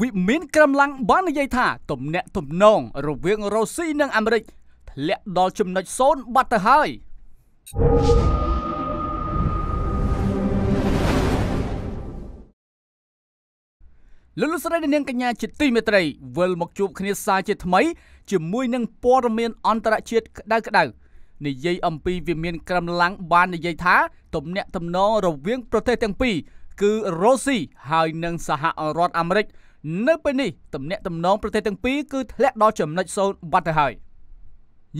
វិមានក្រំឡាំងបាននិយាយថា ទំនាក់ទំនង រវាងរុស្ស៊ីនិងអាមេរិកធ្លាក់ដល់ចំណុចសូន្យបាត់ទៅហើយលោកលោកស្រីនាងកញ្ញាជាទីមេត្រីវិលមកជួបគ្នាសារជាថ្មីជាមួយនឹងព័ត៌មានអន្តរជាតិក្តៅក្តៅនិយាយអំពីវិមានក្រំឡាំងបាននិយាយថា ទំនាក់ទំនងរវាង ប្រទេសទាំងពីរគឺរុស្ស៊ីហើយនិងសហរដ្ឋអាមេរិកនៅពេលនេះទំនាក់ទំនងប្រទេសទាំងពីរគឺធ្លាក់ដល់ចំណុចសូន្យបាត់ទៅហើយ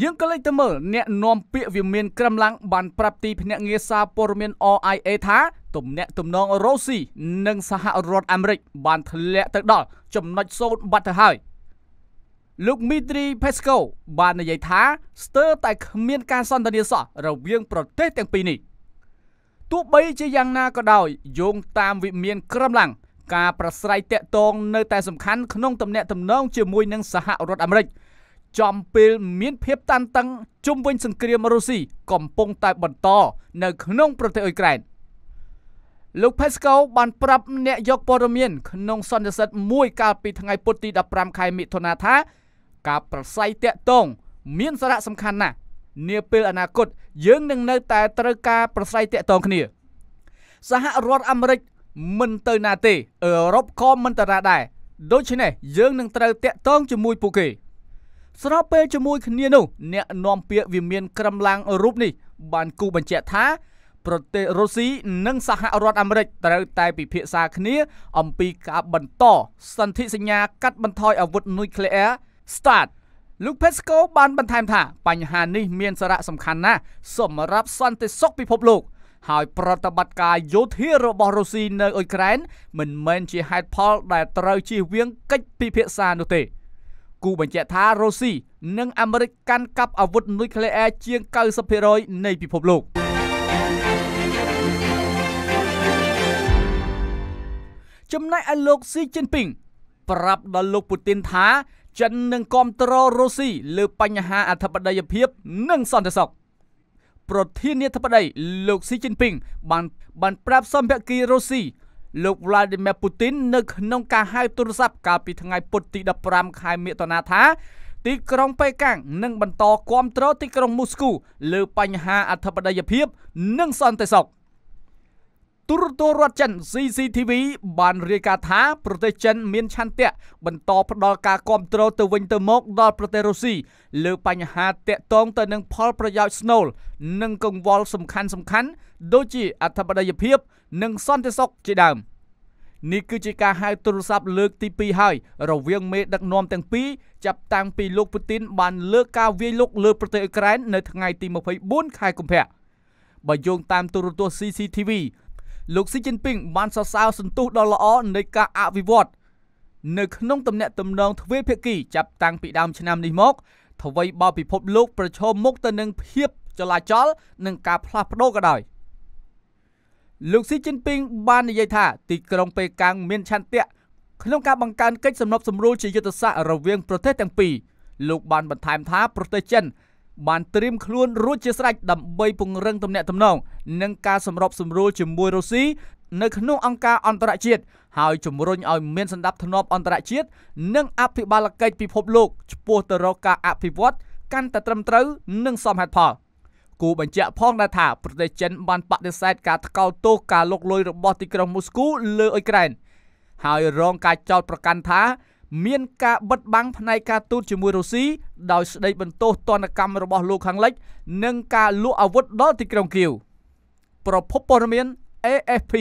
យើងក៏លេចទៅមើលអ្នកនាំពាក្យវិមានក្រមឡាំងបានប្រាប់ទីភ្នាក់ងារសារព័ត៌មាន RIA ថាទំនាក់ទំនងរុស្ស៊ីនិងសហរដ្ឋអាមេរិកបានធ្លាក់ទៅដល់ចំណុចសូន្យបាត់ទៅហើយលោកមីត្រីផេស្កូបាននិយាយថាស្ទើរតែគ្មានការសន្ទនាសោះរវាងប្រទេសទាំងពីរនេះទោះបីជាយ៉ាងណាក៏ដោយយោងតាមវិមានក្រមឡាំងការប្រស្រ័យតាក់ទងនៅតែសំខាន់ក្នុងទំនាក់ទំនងជាមួយនឹងសហរដ្ឋអាមេរិក ចំពេលមានភាពតានតឹងជុំវិញសង្គ្រាមរុស្ស៊ីកំពុងតែបន្តនៅក្នុងប្រទេសអ៊ុយក្រែនលោក Pesco បានប្រាប់អ្នកយកព័ត៌មានក្នុងសន្និសីទមួយកាលពីថ្ងៃពុធទី15ខែមិថុនាថា ការប្រស័យតាក់ទងមានសារៈសំខាន់ណាស់នាពេលអនាគតយើងនឹងនៅតែត្រូវការប្រស័យតាក់ទងគ្នា សហរដ្ឋអាមេរិកមិនទៅណាទេអឺរ៉ុបក៏មិនតារាដែរដូច្នេះ យើងនឹងត្រូវតាក់ទងជាមួយពួកគេស្របពេលជាមួយគ្នានោះ អ្នកនាំពាក្យវិមានក្រមឡាងរូបនេះបានគូបញ្ជាក់ថា ប្រទេសរុស្ស៊ីនិងសហរដ្ឋអាមេរិកត្រូវតែពិភាក្សាគ្នាអំពីការបន្តសន្ធិសញ្ញាកាត់បន្ថយអាវុធនុយក្លេអ៊ែរ START លោក Pesco បាន បន្ថែមថាបញ្ហានេះមានសារៈសំខាន់ណាស់សម្រាប់សន្តិសុខពិភពលោកហើយប្រតិបត្តិការយោធារបស់រុស្ស៊ីនៅអ៊ុយក្រែន មិនមែនជាហេតុផលដែលត្រូវជៀសវាងកិច្ចពិភាក្សានោះទេគូបញ្ជាក់ថារុស្ស៊ីនិងអាមេរិកកាន់កាប់អាវុធនុយក្លេអ៊ែរជាង90%នៃពិភពលោក ចំណែកឯលោកស៊ីជីនពីងប្រាប់ដល់លោកពូទីនថា ចិននឹងគ្រប់គ្រងរុស្ស៊ីលើបញ្ហាអធិបតេយ្យភាពនិងសន្តិសុខប្រធានាធិបតី លោកស៊ីជីនពីងបានបានប្រាប់សម្ភាគីរុស្ស៊ីលោក Vladimir Putin នៅក្នុងការហៅទូរស័ព្ទកាលពីថ្ងៃពុធទី15ខែមិថុនាថាទីក្រុងប៉េកាំងនឹងបន្តគ្រប់គ្រងទីក្រុងមូស្គូលើបញ្ហាអធិបតេយ្យភាពនិងសន្តិសុខ។ទូរទស្សន៍រដ្ឋចិន CCTV បានរាយការណ៍ថាប្រទេសចិន មានឆន្ទៈបន្តផ្តល់ការគ្រប់គ្រងទៅវិញទៅមកដល់ប្រទេសរុស្ស៊ីលើបញ្ហាតាក់ទងទៅនឹងផលប្រយោជន៍ស្នូល និងកង្វល់សំខាន់សំខាន់ ដូចជាអធិបតេយ្យភាពនិងសន្តិសុខជាដើម។នេះគឺជាការហៅទូរស័ព្ទលើកទី2ហើយរវាងមេដឹកនាំទាំងពីរចាប់តាំងពីលោកពូទីន បានលើកការវាយលុកលើប្រទេសអ៊ុយក្រែននៅថ្ងៃទី24ខែកុម្ភៈបើយោងតាមទូរទស្សន៍ CCTV លោកស៊ីជីនពីងបានសរសើរសន្ទុះដ៏ល្អនៃការអភិវឌ្ឍនៅក្នុងទំនាក់ទំនងទ្វេភាគីចាប់តាំងពីដើម ឆ្នាំនេះមកអ្វីបើពិភពលោក ប្រឈមមុខទៅនឹងភាពចលាចលនិងការផ្លាស់ប្ដូរក៏ដោយលោកស៊ីជីនពីងបាននិយាយថាទីក្រុងប៉េកាំងមាន ឆន្ទៈក្នុងការបង្កើនកិច្ចសម្របសម្រួលជាយុទ្ធសាស្ត្ររវាង ប្រទេសទាំងពីរលោកបានបន្ថែមថាប្រទេសចិនបានត្រៀមខ្លួនរួចជាស្រេចដើម្បីពង្រឹងទំនាក់ទំនងនិងការសម្របសម្រួលជាមួយរុស្ស៊ីនៅក្នុងអង្គការអន្តរជាតិហើយជំរុញឲ្យមានសន្តិភាពអន្តរជាតិនិងអភិបាលកិច្ចពិភពលោកឆ្ពោះទៅរកការអភិវឌ្ឍកាន់តែត្រឹមត្រូវនិងសមហេតុផលគូបញ្ជាក់ផងដែរថាប្រទេសចិន បានបដិសេធការថ្កោលទោសការលុកលុយរបស់ទីក្រុងមូស្គូលើអ៊ុយក្រែនហើយរងការចោទប្រកាន់ថាមានការបិទបាំងផ្នែកការទូតជាមួយរុស្ស៊ីដោយស្ដីបន្ទោសទណ្ឌកម្មរបស់លោកខាងលិចនិងការលក់អាវុធដល់ទីក្រុងគៀវប្រភពព័ត៌មាន AFP